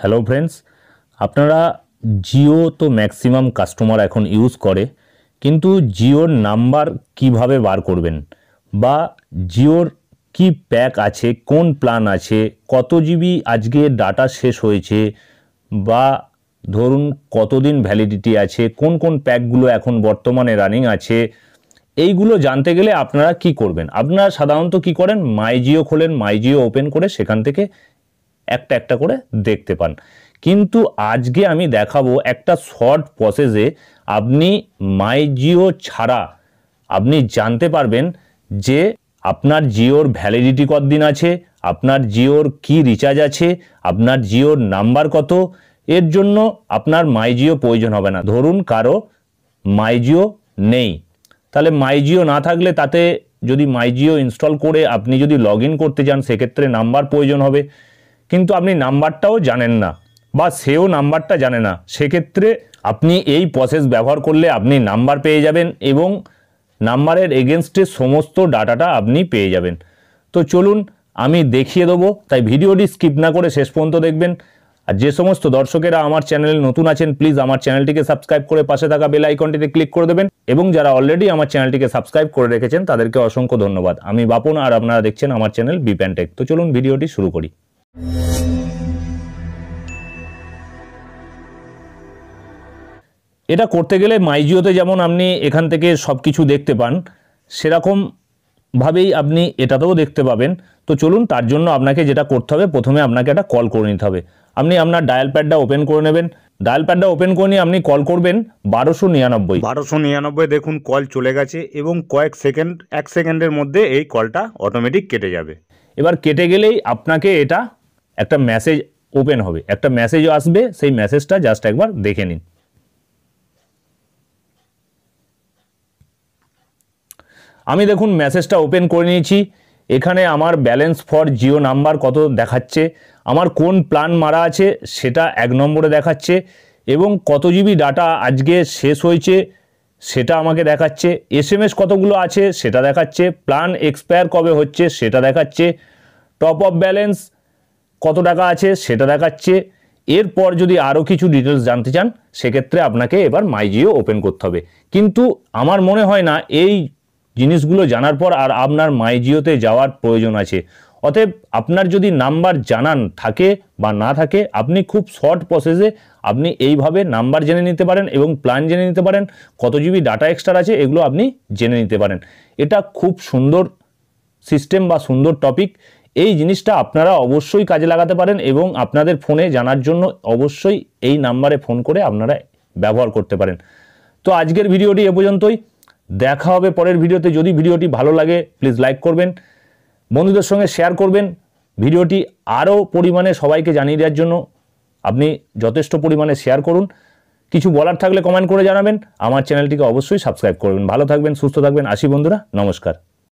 hello friends আপনারা জিও তো maximum customer এখন ইউজ করে কিন্তু জিওর নাম্বার কিভাবে বার করবেন বা জিওর কি প্যাক আছে কোন প্ল্যান আছে কত জিবি আজকে ডাটা শেষ হয়েছে বা ধরুন কতদিন ভ্যালিডিটি আছে কোন কোন প্যাকগুলো এখন বর্তমানে রানিং আছে এইগুলো জানতে গেলে আপনারা কি করবেন আপনারা সাধারণত কি করেন মাই জিও খোলেন মাই জিও ওপেন করে সেখান থেকে একটা একটা করে দেখতে পান কিন্তু আজকে আমি দেখাবো একটা শর্ট প্রসেসে আপনি মাই জিও ছাড়া আপনি জানতে পারবেন যে আপনার জিওর ভ্যালিডিটি কতদিন আছে আপনার জিওর কি রিচার্জ আছে আপনার জিওর নাম্বার কত এর জন্য আপনার মাই জিও প্রয়োজন হবে না ধরুন কারো মাই জিও নেই তাহলে মাই জিও না থাকলে তাতে যদি মাই জিও ইনস্টল করে আপনি যদি লগ করতে চান সেক্ষেত্রে নাম্বার প্রয়োজন হবে কিন্তু আপনি নাম্বারটাও জানেন না বা সেও নাম্বারটা জানে না সেক্ষেত্রে আপনি এই প্রসেস ব্যবহার করলে আপনি নাম্বার পেয়ে যাবেন এবং নাম্বারের এগেনস্টে সমস্ত ডাটাটা আপনি পেয়ে যাবেন তো চলুন আমি দেখিয়ে দেবো তাই ভিডিওটি স্কিপ না করে শেষ পর্যন্ত দেখবেন আর যে সমস্ত দর্শকেরা আমার চ্যানেলে নতুন আছেন প্লিজ আমার চ্যানেলটিকে সাবস্ক্রাইব করে পাশে থাকা বেল আইকনটিতে ক্লিক করে দেবেন এবং যারা অলরেডি আমার চ্যানেলটিকে সাবস্ক্রাইব করে রেখেছেন তাদেরকে অসংখ্য ধন্যবাদ আমি বাপন আর আপনারা দেখছেন আমার চ্যানেল বিপ্যানটেক তো চলুন ভিডিওটি শুরু করি এটা করতে গেলে মাইজিওতে যেমন আপনি এখান থেকে সব কিছু দেখতে পান সেরকম ভাবেই আপনি এটাতেও দেখতে পাবেন তো চলুন তার জন্য আপনাকে যেটা করতে হবে প্রথমে আপনাকে একটা কল করে নিতে হবে আপনি আপনার ডায়াল প্যাডটা ওপেন করে নেবেন ডায়াল প্যাডটা ওপেন করে নিয়ে আপনি কল করবেন বারোশো নিরানব্বই বারোশো নিরানব্বই দেখুন কল চলে গেছে এবং কয়েক সেকেন্ড এক সেকেন্ডের মধ্যে এই কলটা অটোমেটিক কেটে যাবে এবার কেটে গেলেই আপনাকে এটা একটা মেসেজ ওপেন হবে একটা মেসেজও আসবে সেই মেসেজটা জাস্ট একবার দেখে নিন আমি দেখুন মেসেজটা ওপেন করে নিয়েছি এখানে আমার ব্যালেন্স ফর জিও নাম্বার কত দেখাচ্ছে আমার কোন প্ল্যান মারা আছে সেটা এক নম্বরে দেখাচ্ছে এবং কত জিবি ডাটা আজকে শেষ হয়েছে সেটা আমাকে দেখাচ্ছে এসএমএস কতগুলো আছে সেটা দেখাচ্ছে প্ল্যান এক্সপায়ার কবে হচ্ছে সেটা দেখাচ্ছে টপ অফ ব্যালেন্স কত টাকা আছে সেটা দেখাচ্ছে এরপর যদি আরও কিছু ডিটেলস জানতে চান সেক্ষেত্রে আপনাকে এবার মাইজিও ওপেন করতে হবে কিন্তু আমার মনে হয় না এই জিনিসগুলো জানার পর আর আপনার মাইজিওতে যাওয়ার প্রয়োজন আছে অতএব আপনার যদি নাম্বার জানান থাকে বা না থাকে আপনি খুব শর্ট প্রসেসে আপনি এইভাবে নাম্বার জেনে নিতে পারেন এবং প্ল্যান জেনে নিতে পারেন কত জিবি ডাটা এক্সট্রা আছে এগুলো আপনি জেনে নিতে পারেন এটা খুব সুন্দর সিস্টেম বা সুন্দর টপিক এই জিনিসটা আপনারা অবশ্যই কাজে লাগাতে পারেন এবং আপনাদের ফোনে জানার জন্য অবশ্যই এই নাম্বারে ফোন করে আপনারা ব্যবহার করতে পারেন তো আজকের ভিডিওটি এ পর্যন্তই দেখা হবে পরের ভিডিওতে যদি ভিডিওটি ভালো লাগে প্লিজ লাইক করবেন বন্ধুদের সঙ্গে শেয়ার করবেন ভিডিওটি আরও পরিমাণে সবাইকে জানিয়ে দেওয়ার জন্য আপনি যথেষ্ট পরিমাণে শেয়ার করুন কিছু বলার থাকলে কমেন্ট করে জানাবেন আমার চ্যানেলটিকে অবশ্যই সাবস্ক্রাইব করবেন ভালো থাকবেন সুস্থ থাকবেন আসি বন্ধুরা নমস্কার